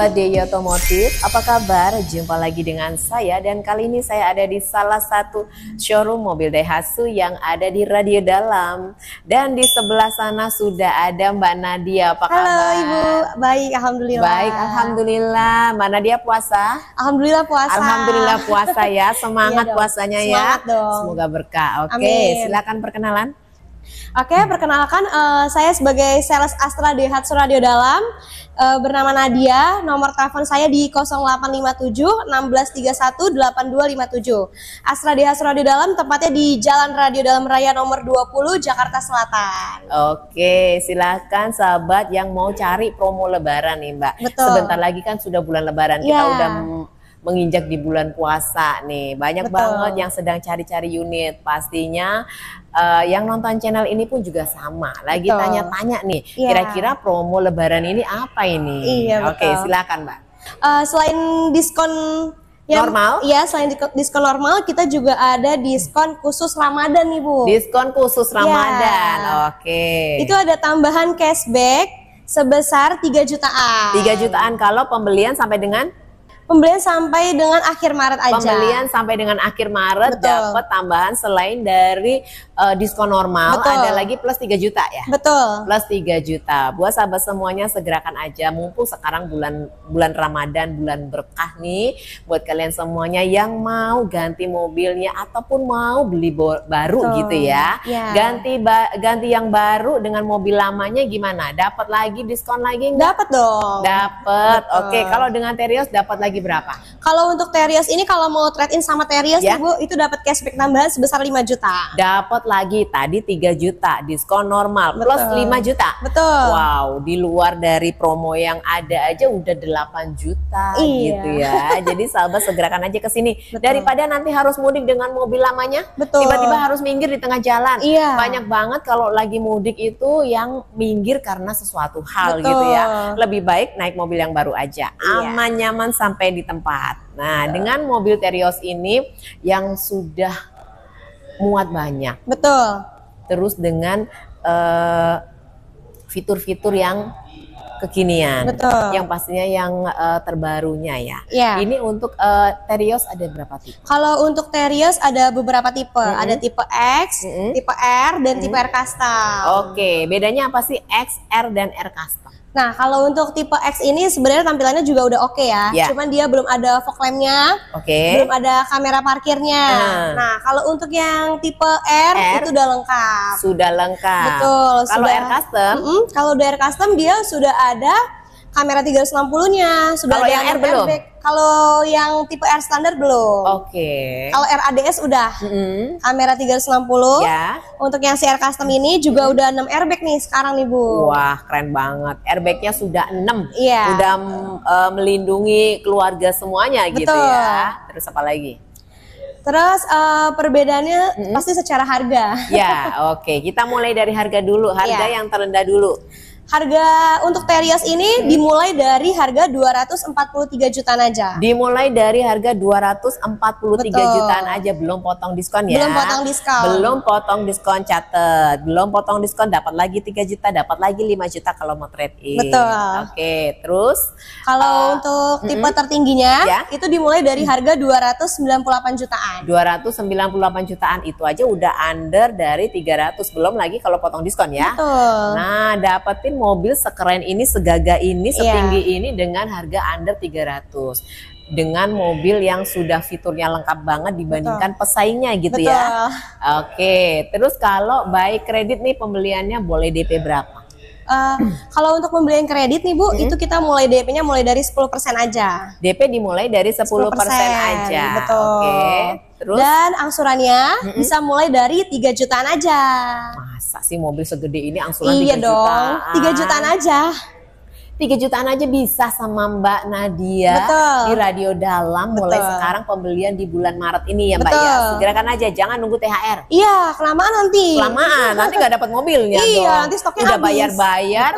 Sobat Deya Otomotif, apa kabar? Jumpa lagi dengan saya dan kali ini saya ada di salah satu showroom mobil Daihatsu yang ada di Radio Dalam. Dan di sebelah sana sudah ada Mbak Nadia, apa Halo, kabar? Halo Ibu, baik Alhamdulillah. Baik Alhamdulillah, Mbak Nadia puasa? Alhamdulillah puasa. Alhamdulillah puasa ya, iya semangat iya dong. puasanya ya. Semangat ya. Dong. Semoga berkah, oke Amin. silakan perkenalan. Oke, perkenalkan uh, saya sebagai sales Astra Dehatsu Radio Dalam uh, bernama Nadia. Nomor telepon saya di 0857 1631 8257. Astra Dehatsu Radio Dalam tepatnya di Jalan Radio Dalam Raya nomor 20 Jakarta Selatan. Oke, silakan sahabat yang mau cari promo lebaran nih, Mbak. Betul. Sebentar lagi kan sudah bulan lebaran. Yeah. Kita iya. udah menginjak di bulan puasa nih. Banyak Betul. banget yang sedang cari-cari unit. Pastinya uh, yang nonton channel ini pun juga sama lagi tanya-tanya nih iya. kira-kira yeah. promo lebaran ini apa ini iya, oke okay, silakan mbak uh, selain diskon yang, normal? ya selain diskon normal kita juga ada diskon khusus Ramadan nih, Bu. Diskon khusus iya. Ramadan. Ya. Oke. Itu ada tambahan cashback sebesar 3 jutaan. 3 jutaan kalau pembelian sampai dengan Pembelian sampai dengan akhir Maret aja. Pembelian sampai dengan akhir Maret dapat tambahan selain dari uh, diskon normal Betul. ada lagi plus 3 juta ya. Betul. Plus 3 juta. Buat sahabat semuanya segerakan aja mumpung sekarang bulan bulan Ramadan, bulan berkah nih buat kalian semuanya yang mau ganti mobilnya ataupun mau beli baru Betul. gitu ya. Yeah. Ganti ganti yang baru dengan mobil lamanya gimana? Dapat lagi diskon lagi enggak? Dapat dong. Dapat. Oke, okay. kalau dengan Terios dapat lagi berapa kalau untuk Terios ini kalau mau trade in sama Terias ya. Bu, itu dapat cashback tambahan sebesar 5 juta. Dapat lagi tadi 3 juta diskon normal Betul. plus 5 juta. Betul. Wow, di luar dari promo yang ada aja udah 8 juta gitu iya. gitu ya. Jadi sahabat segerakan aja ke sini. Daripada nanti harus mudik dengan mobil lamanya, tiba-tiba harus minggir di tengah jalan. Iya. Banyak banget kalau lagi mudik itu yang minggir karena sesuatu hal Betul. gitu ya. Lebih baik naik mobil yang baru aja. Iya. Aman iya. nyaman sampai di tempat. Nah, ya. dengan mobil Terios ini yang sudah muat banyak. Betul. Terus dengan eh, fitur-fitur uh, yang kekinian. Betul. Yang pastinya yang uh, terbarunya ya. ya. Ini untuk uh, Terios ada berapa tipe? Kalau untuk Terios ada beberapa tipe. Mm -hmm. Ada tipe X, mm -hmm. tipe R, dan mm -hmm. tipe mm-hmm. R Custom. Oke, bedanya apa sih X, R, dan R Custom? Nah, kalau untuk tipe X ini sebenarnya tampilannya juga udah oke okay ya. Yeah. Cuman dia belum ada fog lampnya, okay. belum ada kamera parkirnya. Uh. Nah, kalau untuk yang tipe R, R itu udah lengkap. Sudah lengkap. Betul. Kalau R custom, mm -mm, kalau udah R custom dia sudah ada kamera 360-nya, sudah kalau ada yang R belum. Kalau yang tipe R standar belum. Oke. Okay. Kalau RADS udah. Mm -hmm. Kamera 360. Ya. Untuk yang CR custom ini juga mm udah 6 airbag nih sekarang nih, Bu. Wah, keren banget. Airbagnya sudah 6. Iya. Yeah. Udah uh, melindungi keluarga semuanya gitu Betul. gitu ya. Terus apa lagi? Terus uh, perbedaannya mm pasti secara harga. Ya, oke. Okay. Kita mulai dari harga dulu, harga yeah. yang terendah dulu. Harga untuk Terios ini hmm. dimulai dari harga 243 jutaan aja. Dimulai dari harga 243 Betul. jutaan aja belum potong diskon ya. Belum potong diskon. Belum potong diskon catet. Belum potong diskon dapat lagi 3 juta, dapat lagi 5 juta kalau mau trade in. Betul. Oke, terus kalau uh, untuk tipe -mm. tertingginya ya? itu dimulai dari mm. harga 298 jutaan. 298 jutaan itu aja udah under dari 300 belum lagi kalau potong diskon ya. Betul. Nah, dapetin mobil sekeren ini, segagah ini, iya. setinggi yeah. ini dengan harga under 300 dengan mobil yang sudah fiturnya lengkap banget dibandingkan Betul. pesaingnya gitu ya. Betul. ya. Oke, terus kalau baik kredit nih pembeliannya boleh DP berapa? Uh, kalau untuk pembelian kredit nih Bu, hmm. itu kita mulai DP-nya mulai dari 10% aja. DP dimulai dari 10%, 10% aja. Betul. Oke. Terus? Dan angsurannya mm-hmm. bisa mulai dari 3 jutaan aja. Masa sih mobil segede ini angsuran iya 3 dong, jutaan? Iya dong, 3 jutaan aja. 3 jutaan aja bisa sama Mbak Nadia Betul. di Radio Dalam Betul. mulai sekarang pembelian di bulan Maret ini ya Mbak ya. Betul. ya. Segerakan aja, jangan nunggu THR. Iya, kelamaan nanti. Kelamaan, nanti nggak dapat mobilnya Iya, dong. nanti stoknya udah bayar-bayar,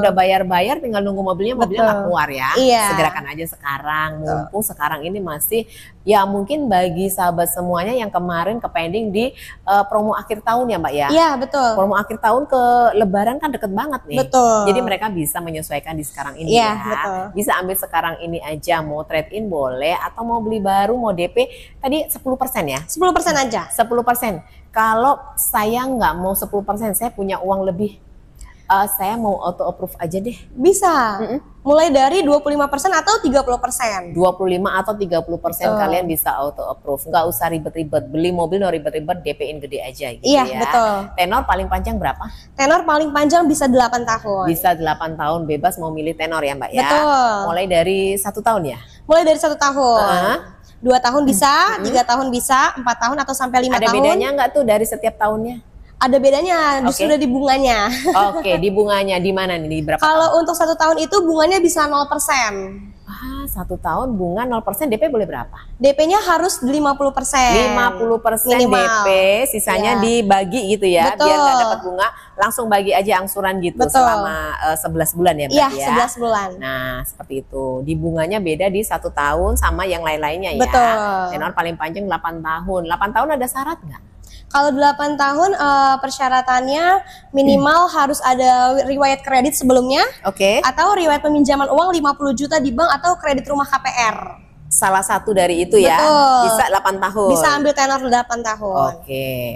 udah bayar-bayar tinggal nunggu mobilnya, mobilnya nggak keluar ya. Iya. Segerakan aja sekarang, mumpung sekarang ini masih ya mungkin bagi sahabat semuanya yang kemarin ke pending di uh, promo akhir tahun ya Mbak ya. Iya, betul. Promo akhir tahun ke lebaran kan deket banget nih. Betul. Jadi mereka bisa menyesuaikan di sekarang ini yeah, ya. Betul. Bisa ambil sekarang ini aja mau trade in boleh atau mau beli baru mau DP tadi 10% ya. 10% aja. 10%. Kalau saya nggak mau 10%, saya punya uang lebih uh, saya mau auto approve aja deh. Bisa. Mm -mm. Mulai dari 25% atau 30%. 25 atau 30% Tuh. kalian bisa auto approve. Nggak usah ribet-ribet. Beli mobil no ribet-ribet, DP-in gede aja gitu iya, ya. betul. Tenor paling panjang berapa? Tenor paling panjang bisa 8 tahun. Bisa 8 tahun bebas mau milih tenor ya, Mbak ya. Betul. Mulai dari satu tahun ya? Mulai dari satu tahun. Uh -huh dua tahun bisa, tiga tahun bisa, empat tahun atau sampai lima tahun. Ada bedanya nggak tuh dari setiap tahunnya? ada bedanya justru okay. di bunganya. Oke, okay, di bunganya di mana nih? Di berapa? Kalau untuk satu tahun itu bunganya bisa 0%. Ah, satu tahun bunga 0% DP boleh berapa? DP-nya harus 50%. 50% Minimal. DP, sisanya ya. dibagi gitu ya, Betul. biar nggak dapat bunga, langsung bagi aja angsuran gitu Betul. selama uh, eh, 11 bulan ya Iya, ya. 11 bulan. Nah, seperti itu. Di bunganya beda di satu tahun sama yang lain-lainnya ya. Betul. Tenor paling panjang 8 tahun. 8 tahun ada syarat nggak? Kalau 8 tahun uh, persyaratannya minimal hmm. harus ada riwayat kredit sebelumnya. Oke. Okay. Atau riwayat peminjaman uang 50 juta di bank atau kredit rumah KPR salah satu dari itu ya. Betul. Bisa 8 tahun. Bisa ambil tenor 8 tahun. Oke. Okay.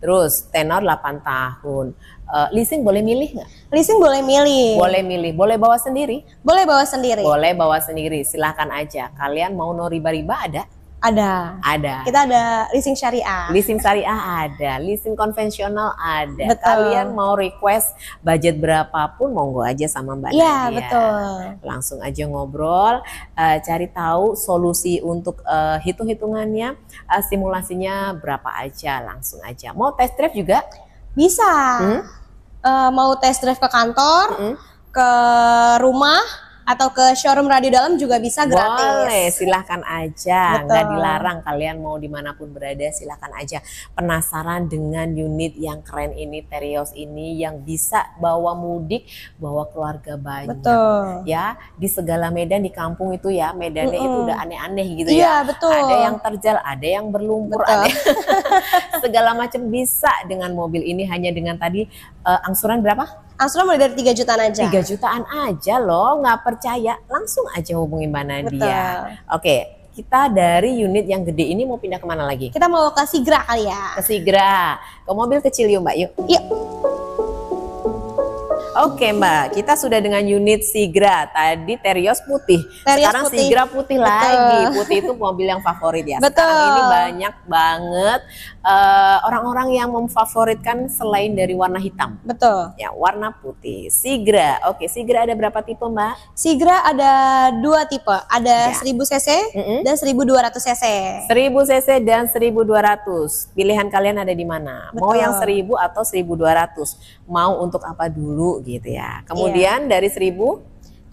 Terus tenor 8 tahun. Uh, leasing boleh milih nggak? Leasing boleh milih. Boleh milih. Boleh bawa sendiri? Boleh bawa sendiri. Boleh bawa sendiri. Silahkan aja. Kalian mau no riba-riba ada? Ada. Ada. Kita ada leasing syariah. Leasing syariah ada, leasing konvensional ada. Betul. Kalian mau request budget berapapun monggo aja sama Mbak Iya, betul. Langsung aja ngobrol, uh, cari tahu solusi untuk uh, hitung-hitungannya, uh, simulasinya berapa aja, langsung aja. Mau test drive juga? Bisa. Hmm? Uh, mau test drive ke kantor, hmm? ke rumah, atau ke showroom radio dalam juga bisa gratis. Boleh, silahkan aja, Enggak nggak dilarang kalian mau dimanapun berada silahkan aja. Penasaran dengan unit yang keren ini, Terios ini yang bisa bawa mudik, bawa keluarga banyak, Betul. ya di segala medan di kampung itu ya medannya mm -mm. itu udah aneh-aneh gitu iya, ya. Betul. Ada yang terjal, ada yang berlumpur, betul. ada segala macam bisa dengan mobil ini hanya dengan tadi uh, angsuran berapa? Astro mulai dari 3 jutaan aja. 3 jutaan aja loh, nggak percaya, langsung aja hubungin Mbak dia. Oke, kita dari unit yang gede ini mau pindah kemana lagi? Kita mau ke Sigra kali ya. Ke Sigra, ke mobil kecil yuk Mbak, yuk. Yuk. Oke Mbak, kita sudah dengan unit Sigra. Tadi Terios putih, terios sekarang putih. Sigra putih Betul. lagi. Putih itu mobil yang favorit ya. Betul. Sekarang ini banyak banget eh, orang-orang uh, yang memfavoritkan selain dari warna hitam. Betul. Ya warna putih. Sigra, oke Sigra ada berapa tipe Mbak? Sigra ada dua tipe, ada ya. 1000 cc mm -hmm. dan 1200 cc. 1000 cc dan 1200. Pilihan kalian ada di mana? Betul. Mau yang 1000 atau 1200? mau untuk apa dulu gitu ya. Kemudian yeah. dari 1000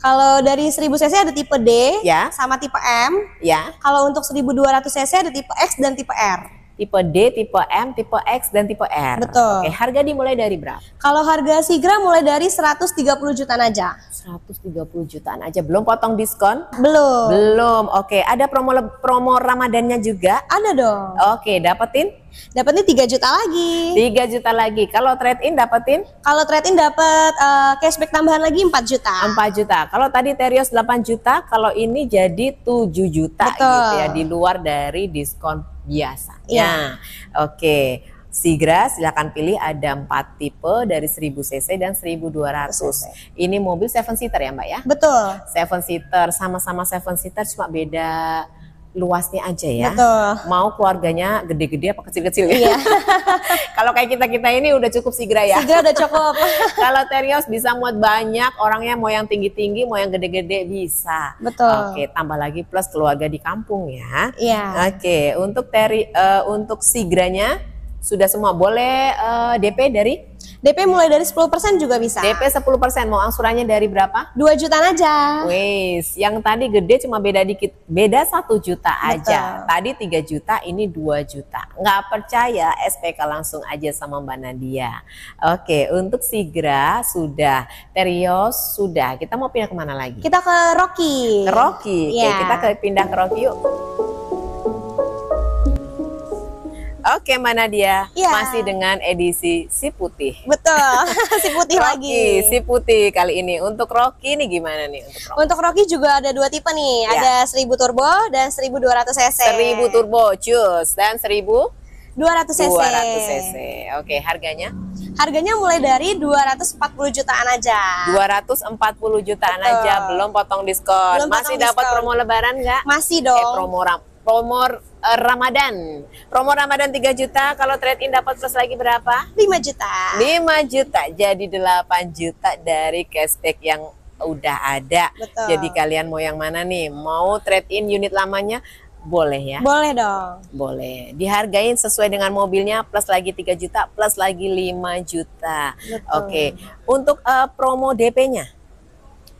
kalau dari 1000 cc ada tipe D ya. sama tipe M. Ya. Kalau untuk 1200 cc ada tipe X dan tipe R tipe D, tipe M, tipe X, dan tipe R. Betul. Oke, harga dimulai dari berapa? Kalau harga Sigra mulai dari 130 jutaan aja. 130 jutaan aja, belum potong diskon? Belum. Belum, oke. Ada promo promo Ramadannya juga? Ada dong. Oke, dapetin? Dapetin 3 juta lagi. 3 juta lagi. Kalau trade-in dapetin? Kalau trade-in dapet uh, cashback tambahan lagi 4 juta. 4 juta. Kalau tadi Terios 8 juta, kalau ini jadi 7 juta Betul. gitu ya, di luar dari diskon biasa. Ya. Oke. Okay. Sigra silakan pilih ada empat tipe dari 1000 cc dan 1200. cc. Ini mobil seven seater ya, Mbak ya? Betul. Seven seater sama-sama seven seater cuma beda luasnya aja ya. Betul. Mau keluarganya gede-gede apa kecil-kecil ya. Iya. Kalau kayak kita-kita ini udah cukup sigra ya. Sigra udah cukup. Kalau Terios bisa muat banyak, orangnya mau yang tinggi-tinggi, mau yang gede-gede bisa. Betul. Oke, tambah lagi plus keluarga di kampung ya. Iya. Oke, untuk Teri uh, untuk sigranya sudah semua boleh uh, eh, DP dari DP mulai dari 10% juga bisa. DP 10%, mau angsurannya dari berapa? 2 jutaan aja. Wes, yang tadi gede cuma beda dikit, beda 1 juta aja. Betul. Tadi 3 juta, ini 2 juta. Nggak percaya, SPK langsung aja sama Mbak Nadia. Oke, untuk Sigra sudah, Terios sudah. Kita mau pindah kemana lagi? Kita ke Rocky. Ke Rocky, yeah. Oke, iya. kita ke, pindah ke Rocky yuk. Oke, okay, mana dia? Ya. Masih dengan edisi si putih. Betul, si putih Rocky, lagi. Si putih kali ini. Untuk Rocky nih gimana nih? Untuk Rocky, untuk Rocky juga ada dua tipe nih. Ya. Ada 1000 turbo dan 1200 cc. 1000 turbo, cus. Dan 1000 200 cc. 200 cc. Oke, okay, harganya? Harganya mulai dari 240 jutaan aja. 240 jutaan Betul. aja, belum potong diskon. Belum Masih potong dapat diskon. promo lebaran nggak? Masih eh, dong. Eh, promo promo Eh, Ramadan. Promo Ramadan 3 juta, kalau trade in dapat plus lagi berapa? 5 juta. 5 juta. Jadi 8 juta dari cashback yang udah ada. Betul. Jadi kalian mau yang mana nih? Mau trade in unit lamanya? Boleh ya? Boleh dong. Boleh. Dihargain sesuai dengan mobilnya plus lagi 3 juta plus lagi 5 juta. Betul. Oke. Untuk uh, promo DP-nya?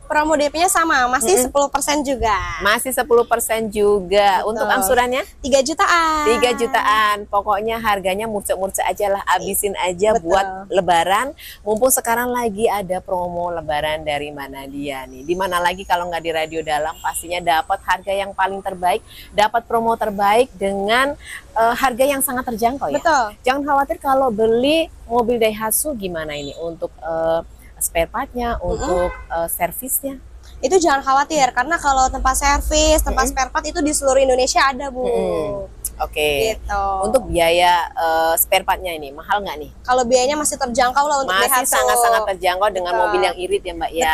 promo DP-nya sama, masih mm -hmm. 10% juga. Masih 10% juga. Betul. Untuk angsurannya? 3 jutaan. 3 jutaan. Pokoknya harganya murcek-murcek aja lah, abisin aja Betul. buat lebaran. Mumpung sekarang lagi ada promo lebaran dari mana dia nih. Di mana lagi kalau nggak di radio dalam pastinya dapat harga yang paling terbaik, dapat promo terbaik dengan uh, harga yang sangat terjangkau ya. Betul. Jangan khawatir kalau beli mobil Daihatsu gimana ini untuk uh, spare partnya, untuk mm -hmm. uh, servisnya? Itu jangan khawatir karena kalau tempat servis, tempat mm -hmm. spare part itu di seluruh Indonesia ada bu. Mm -hmm. Oke. Okay. Gitu. Untuk biaya uh, spare partnya ini mahal nggak nih? Kalau biayanya masih terjangkau lah untuk masih sangat-sangat terjangkau Betul. dengan mobil yang irit ya Mbak ya.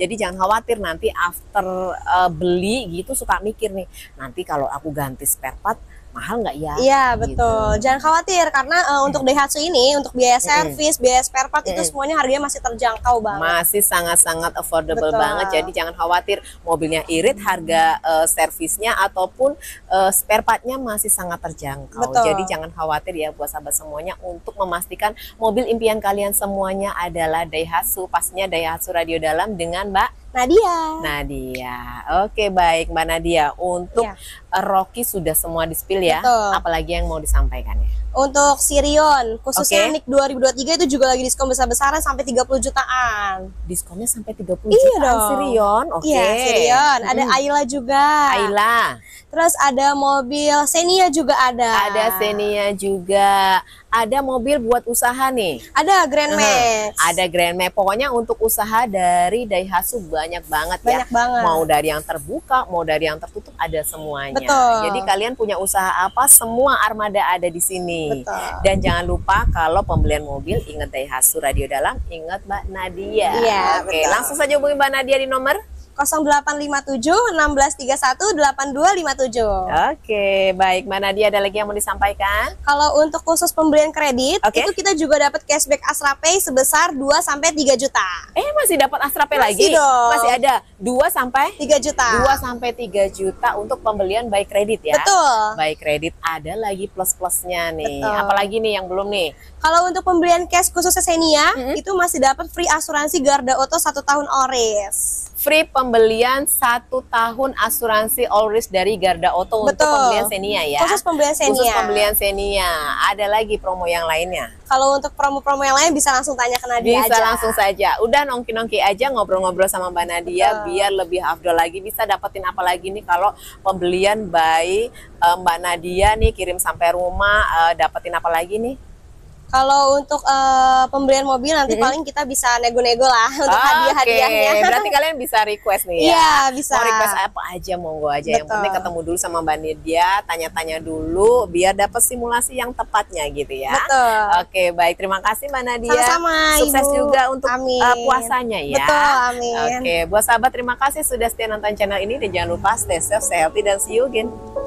Jadi jangan khawatir nanti after uh, beli gitu suka mikir nih nanti kalau aku ganti spare part mahal nggak ya? Iya gitu. betul. Jangan khawatir karena uh, untuk Daihatsu ini untuk biaya servis, biaya spare part itu semuanya harganya masih terjangkau banget. Masih sangat-sangat affordable betul. banget. Jadi jangan khawatir mobilnya irit, harga uh, eh, servisnya ataupun uh, spare partnya masih sangat terjangkau. Betul. Jadi jangan khawatir ya buat sahabat semuanya untuk memastikan mobil impian kalian semuanya adalah Daihatsu. Pastinya Daihatsu Radio Dalam dengan Mbak Nadia. Nadia. Oke, baik Mbak Nadia. Untuk ya. Rocky sudah semua dispil ya. Betul. Apalagi yang mau disampaikan ya? Untuk Sirion, khususnya okay. NIK 2023 itu juga lagi diskon besar-besaran sampai 30 jutaan. Diskonnya sampai 30 iya jutaan dong. Sirion. Oke. Okay. Iya, Sirion. Ada hmm. Ayla juga. Ayla. Terus ada mobil Xenia juga ada. Ada Xenia juga. Ada mobil buat usaha nih. Ada Grand Max. Hmm. Ada Grand Max. Pokoknya untuk usaha dari Daihatsu banyak banget ya. banyak ya. banget. Mau dari yang terbuka, mau dari yang tertutup ada semuanya. Betul. Jadi kalian punya usaha apa, semua armada ada di sini. Betul. Dan jangan lupa kalau pembelian mobil ingat Daihatsu Radio Dalam, ingat Mbak Nadia. Iya, Oke, betul. langsung saja hubungi Mbak Nadia di nomor 0857 1631 8257. Oke, baik. Mana dia ada lagi yang mau disampaikan? Kalau untuk khusus pembelian kredit, okay. itu kita juga dapat cashback Asrape sebesar 2 sampai 3 juta. Eh, masih dapat Asrape lagi? Dong. Masih ada 2 sampai 3 juta. 2 sampai 3 juta untuk pembelian baik kredit ya. Betul. baik kredit ada lagi plus-plusnya nih. Betul. Apalagi nih yang belum nih? Kalau untuk pembelian cash khusus Senia, mm -hmm. itu masih dapat free asuransi Garda oto satu tahun oris free pembelian satu tahun asuransi all risk dari Garda Auto Betul. untuk pembelian Xenia ya. Khusus pembelian Xenia. Khusus pembelian Xenia. Ada lagi promo yang lainnya? Kalau untuk promo-promo yang lain bisa langsung tanya ke Nadia bisa aja. Bisa langsung saja. Udah nongki-nongki aja ngobrol-ngobrol sama Mbak Nadia Betul. biar lebih afdol lagi bisa dapetin apa lagi nih kalau pembelian by eh, Mbak Nadia nih kirim sampai rumah eh, dapetin apa lagi nih? Kalau untuk uh, eh, pembelian mobil nanti hmm. paling kita bisa nego-nego lah untuk oh, hadiah-hadiahnya. Okay. Berarti kalian bisa request nih ya? Iya bisa. Mau request apa aja gue aja. Betul. Yang penting ketemu dulu sama Mbak Nidia, tanya-tanya dulu biar dapat simulasi yang tepatnya gitu ya. Betul. Oke okay, baik terima kasih Mbak Nadia. Sama-sama Sukses Ibu. juga untuk eh, amin. Uh, puasanya ya. Betul amin. Oke okay. buat sahabat terima kasih sudah setia nonton channel ini dan jangan lupa stay safe, stay healthy dan see you again.